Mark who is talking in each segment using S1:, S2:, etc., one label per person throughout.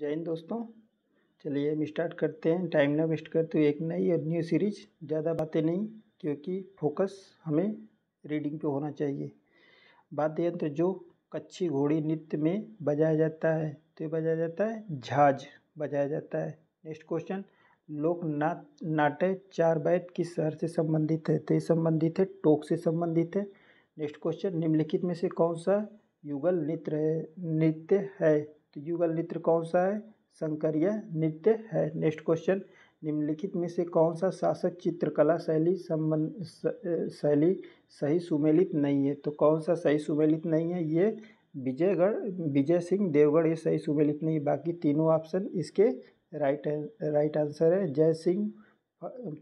S1: जय हिंद दोस्तों चलिए हम स्टार्ट करते हैं टाइम ना वेस्ट करते हुए एक नई और न्यू सीरीज ज़्यादा बातें नहीं क्योंकि फोकस हमें रीडिंग पे होना चाहिए वाद्य यंत्र तो जो कच्ची घोड़ी नृत्य में बजाया जाता है तो बजाया जाता है झाज बजाया जाता है नेक्स्ट क्वेश्चन लोक ना नाट्य चार बैत किस शहर से संबंधित है तो ये संबंधित है टोक से संबंधित है नेक्स्ट क्वेश्चन निम्नलिखित में से कौन सा युगल नृत्य नृत्य है तो युगल नृत्य कौन सा है शंकरिया नृत्य है नेक्स्ट क्वेश्चन निम्नलिखित में से कौन सा शासक चित्रकला शैली संबंध शैली सही सुमेलित नहीं है तो कौन सा सही सुमेलित नहीं है ये विजयगढ़ विजय सिंह देवगढ़ ये सही सुमेलित नहीं बाकी तीनों ऑप्शन इसके राइट राइट आंसर है जय सिंह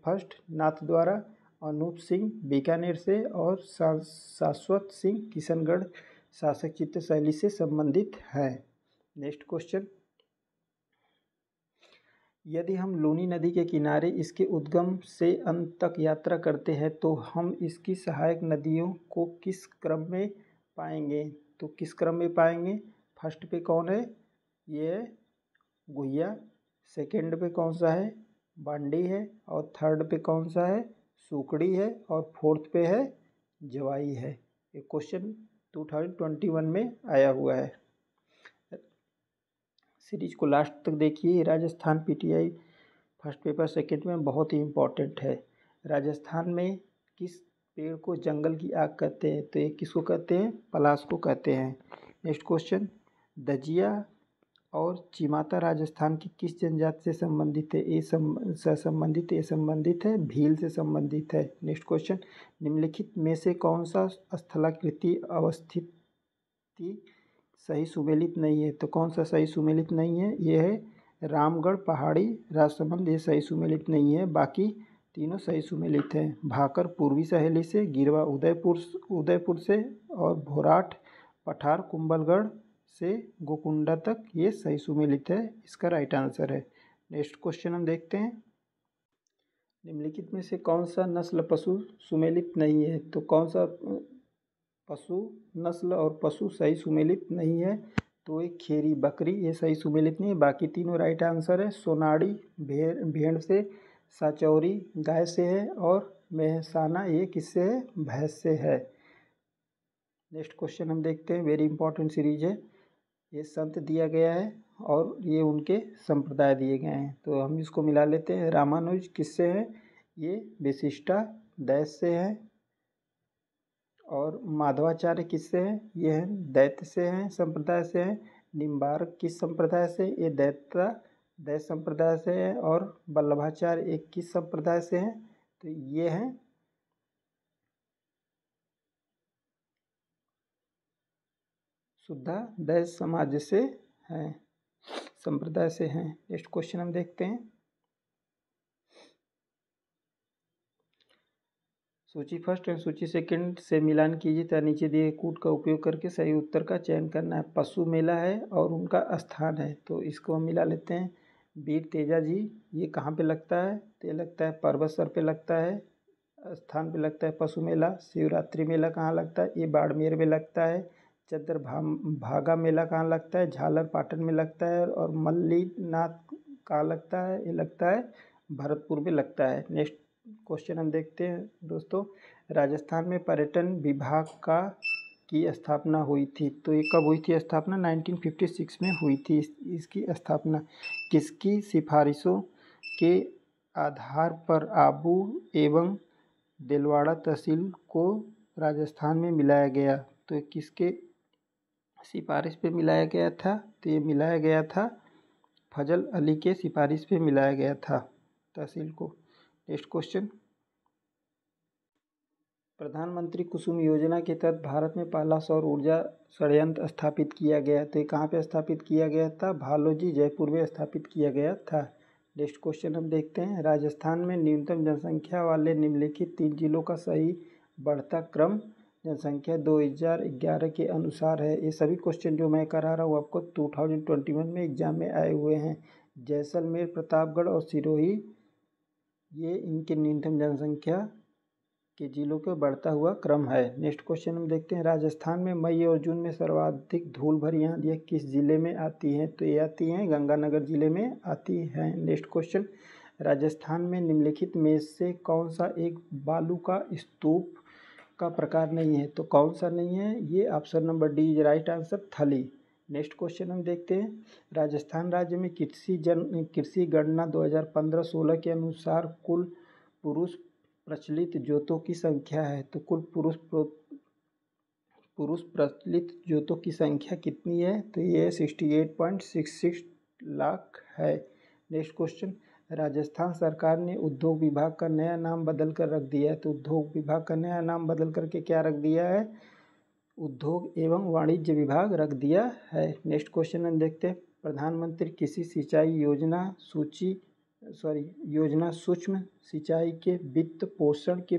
S1: फर्स्ट नाथ द्वारा अनूप सिंह बीकानेर से और शाश्वत सिंह किशनगढ़ शासक चित्र शैली से संबंधित हैं नेक्स्ट क्वेश्चन यदि हम लूनी नदी के किनारे इसके उद्गम से अंत तक यात्रा करते हैं तो हम इसकी सहायक नदियों को किस क्रम में पाएंगे तो किस क्रम में पाएंगे फर्स्ट पे कौन है ये है गुहिया सेकेंड पे कौन सा है बांडी है और थर्ड पे कौन सा है सुकड़ी है और फोर्थ पे है जवाई है ये क्वेश्चन 2021 में आया हुआ है सीरीज को लास्ट तक देखिए Rajasthan PTI first paper second में बहुत ही इम्पॉर्टेंट है राजस्थान में किस पेड़ को जंगल की आग कहते हैं तो ये किसको कहते हैं पलाश को कहते हैं नेक्स्ट क्वेश्चन दजिया और चिमाता राजस्थान की किस जनजाति से संबंधित है ये से संबंधित ये संबंधित है भील से संबंधित है नेक्स्ट क्वेश्चन निम्नलिखित में से कौन सा स्थलाकृति अवस्थित सही सुमेलित नहीं है तो कौन सा सही सुमेलित नहीं है ये है रामगढ़ पहाड़ी राजसमंद ये सही सुमेलित नहीं है बाकी तीनों सही सुमेलित हैं भाकर पूर्वी सहेली से गिरवा उदयपुर उदयपुर से और भोराट पठार कुंबलगढ़ से गोकुंडा तक ये सही सुमेलित है इसका राइट आंसर है नेक्स्ट क्वेश्चन हम देखते हैं निम्नलिखित में से कौन सा नस्ल पशु सुमेलित नहीं है तो कौन सा पशु नस्ल और पशु सही सुमेलित नहीं है तो एक खेरी बकरी ये सही सुमेलित नहीं है बाकी तीनों राइट आंसर है सोनाड़ी भेड़ भेड़ से साचौरी गाय से है और मेहसाना ये किससे है भैंस से है नेक्स्ट क्वेश्चन हम देखते हैं वेरी इंपॉर्टेंट सीरीज है ये संत दिया गया है और ये उनके संप्रदाय दिए गए हैं तो हम इसको मिला लेते हैं रामानुज किससे हैं ये विशिष्टा दैस से हैं और माधवाचार्य किससे हैं ये हैं दैत्य से हैं संप्रदाय से हैं निम्बार्क किस संप्रदाय से ये दैत्य दैत संप्रदाय से हैं और वल्लभाचार्य एक किस संप्रदाय से हैं तो ये हैं शुद्धा दैत समाज से हैं संप्रदाय से हैं नेक्स्ट क्वेश्चन हम देखते हैं सूची फर्स्ट एंड सूची सेकंड से मिलान कीजिए तथा नीचे दिए कूट का उपयोग करके सही उत्तर का चयन करना है पशु मेला है और उनका स्थान है तो इसको हम मिला लेते हैं वीर तेजा जी ये कहाँ पे लगता है तो ये लगता है पर्वत सर पे लगता है स्थान पे लगता है पशु मेला शिवरात्रि मेला कहाँ लगता है ये बाड़मेर में लगता है चदर भागा मेला कहाँ लगता है झालर पाटन में लगता है और मल्लीनाथ कहाँ लगता है ये लगता है भरतपुर में लगता है नेक्स्ट क्वेश्चन हम देखते हैं दोस्तों राजस्थान में पर्यटन विभाग का की स्थापना हुई थी तो ये कब हुई थी स्थापना 1956 में हुई थी इस, इसकी स्थापना किसकी सिफारिशों के आधार पर आबू एवं दिलवाड़ा तहसील को राजस्थान में मिलाया गया तो किसके सिफारिश पे मिलाया गया था तो ये मिलाया गया था फजल अली के सिफारिश पे मिलाया गया था तहसील को नेक्स्ट क्वेश्चन प्रधानमंत्री कुसुम योजना के तहत भारत में पहला सौर ऊर्जा षडयंत्र स्थापित किया गया तो कहाँ पे स्थापित किया गया था भालोजी जयपुर में स्थापित किया गया था नेक्स्ट क्वेश्चन हम देखते हैं राजस्थान में न्यूनतम जनसंख्या वाले निम्नलिखित तीन जिलों का सही बढ़ता क्रम जनसंख्या दो हज़ार ग्यारह के अनुसार है ये सभी क्वेश्चन जो मैं करा रहा हूँ आपको टू थाउजेंड ट्वेंटी वन में एग्जाम में आए हुए हैं जैसलमेर प्रतापगढ़ और सिरोही ये इनके न्यूनतम जनसंख्या के जिलों के बढ़ता हुआ क्रम है नेक्स्ट क्वेश्चन हम देखते हैं राजस्थान में मई और जून में सर्वाधिक धूल भरी आंधियाँ किस जिले में आती हैं तो ये आती हैं गंगानगर जिले में आती हैं नेक्स्ट क्वेश्चन राजस्थान में निम्नलिखित में से कौन सा एक बालू का स्तूप का प्रकार नहीं है तो कौन सा नहीं है ये option number D is right answer थली नेक्स्ट क्वेश्चन हम देखते हैं राजस्थान राज्य में कृषि जन कृषि गणना 2015-16 के अनुसार कुल पुरुष प्रचलित जोतों की संख्या है तो कुल पुरुष पुरुष प्रचलित जोतों की संख्या कितनी है तो ये sixty eight point six six lakh है नेक्स्ट क्वेश्चन राजस्थान सरकार ने उद्योग विभाग का नया नाम बदल कर रख दिया है तो उद्योग विभाग का नया नाम बदल करके क्या रख दिया है उद्योग एवं वाणिज्य विभाग रख दिया है नेक्स्ट क्वेश्चन हम देखते हैं प्रधानमंत्री कृषि सिंचाई योजना सूची सॉरी योजना सूक्ष्म सिंचाई के वित्त पोषण के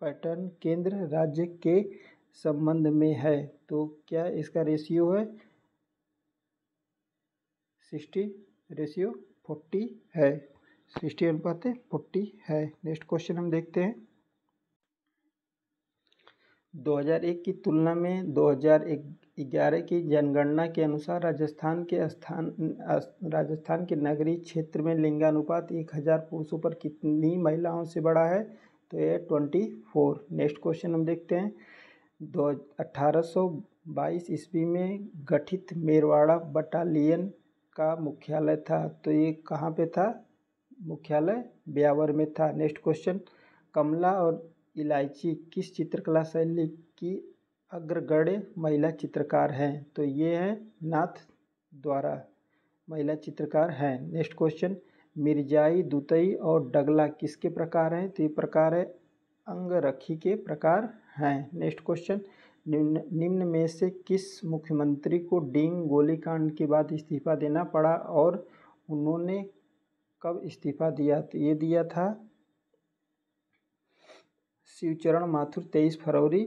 S1: पैटर्न केंद्र राज्य के संबंध में है तो क्या इसका रेशियो है सिक्सटी रेशियो फोर्टी है सिक्सटी अनुपात फोर्टी है नेक्स्ट क्वेश्चन हम देखते हैं 2001 की तुलना में 2011 की जनगणना के अनुसार राजस्थान के स्थान राजस्थान के नगरीय क्षेत्र में लिंगानुपात 1000 पुरुषों पर कितनी महिलाओं से बड़ा है तो ये 24 नेक्स्ट क्वेश्चन हम देखते हैं दो अठारह ईस्वी में गठित मेरवाड़ा बटालियन का मुख्यालय था तो ये कहाँ पे था मुख्यालय ब्यावर में था नेक्स्ट क्वेश्चन कमला और इलायची किस चित्रकला शैली की अग्रगण्य महिला चित्रकार हैं तो ये हैं नाथ द्वारा महिला चित्रकार हैं नेक्स्ट क्वेश्चन मिर्जाई दुतई और डगला किसके प्रकार हैं तो ये प्रकार है अंगरखी के प्रकार हैं नेक्स्ट क्वेश्चन निम्न में से किस मुख्यमंत्री को डिंग गोलीकांड के बाद इस्तीफा देना पड़ा और उन्होंने कब इस्तीफा दिया तो ये दिया था शिवचरण माथुर तेईस फरवरी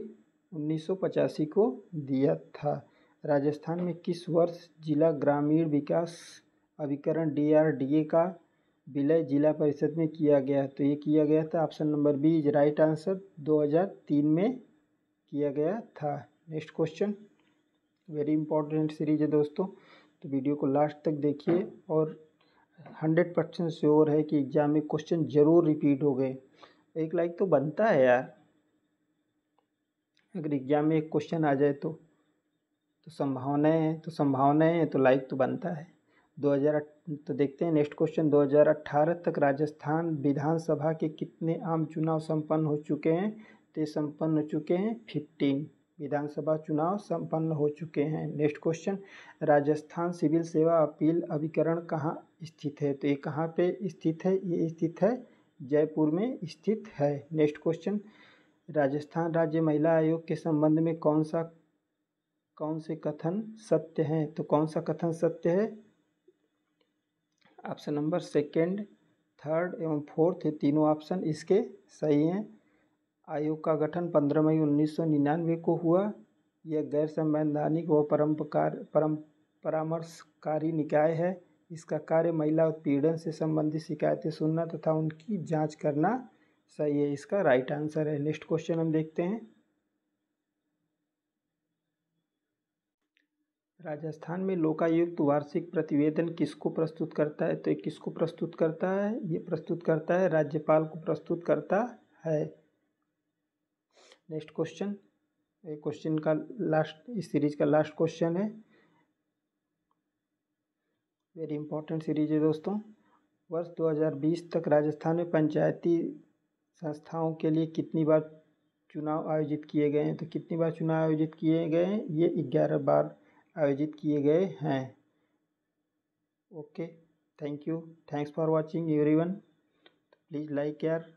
S1: उन्नीस सौ पचासी को दिया था राजस्थान में किस वर्ष जिला ग्रामीण विकास अभिकरण डी आर डी ए का विलय जिला परिषद में किया गया तो ये किया गया था option number B is right answer 2003 में किया गया था next question very important series है दोस्तों तो वीडियो को लास्ट तक देखिए और हंड्रेड परसेंट श्योर है कि एग्ज़ाम में क्वेश्चन ज़रूर रिपीट हो गए एक लाइक तो बनता है यार अगर एग्ज़ाम में एक क्वेश्चन आ जाए तो तो संभावनाएं हैं तो संभावनाएं हैं तो लाइक तो बनता है हज़ार तो देखते हैं नेक्स्ट क्वेश्चन 2018 तक राजस्थान विधानसभा के कितने आम चुनाव संपन्न हो चुके हैं तो संपन्न हो चुके हैं फिफ्टीन विधानसभा चुनाव संपन्न हो चुके हैं नेक्स्ट क्वेश्चन राजस्थान सिविल सेवा अपील अभिकरण कहाँ स्थित है तो ये कहाँ पे स्थित है ये स्थित है जयपुर में स्थित है नेक्स्ट क्वेश्चन राजस्थान राज्य महिला आयोग के संबंध में कौन सा कौन से कथन सत्य हैं तो कौन सा कथन सत्य है ऑप्शन नंबर सेकंड थर्ड एवं फोर्थ तीनों ऑप्शन इसके सही हैं आयोग का गठन 15 मई निन्यानवे को हुआ यह गैर संवैधानिक व परम्पकार परम परामर्शकारी निकाय है इसका कार्य महिला उत्पीड़न से संबंधित शिकायतें सुनना तथा उनकी जांच करना सही है इसका राइट आंसर है नेक्स्ट क्वेश्चन हम देखते हैं राजस्थान में लोकायुक्त वार्षिक प्रतिवेदन किसको प्रस्तुत करता है तो ये किसको प्रस्तुत करता है ये प्रस्तुत करता है राज्यपाल को प्रस्तुत करता है नेक्स्ट क्वेश्चन ये क्वेश्चन का लास्ट इस सीरीज का लास्ट क्वेश्चन है वेरी इंपॉर्टेंट सीरीज है दोस्तों वर्ष 2020 तक राजस्थान में पंचायती संस्थाओं के लिए कितनी बार चुनाव आयोजित किए गए हैं तो कितनी बार चुनाव आयोजित किए गए हैं ये ग्यारह बार आयोजित किए गए हैं okay thank you thanks for watching everyone please like care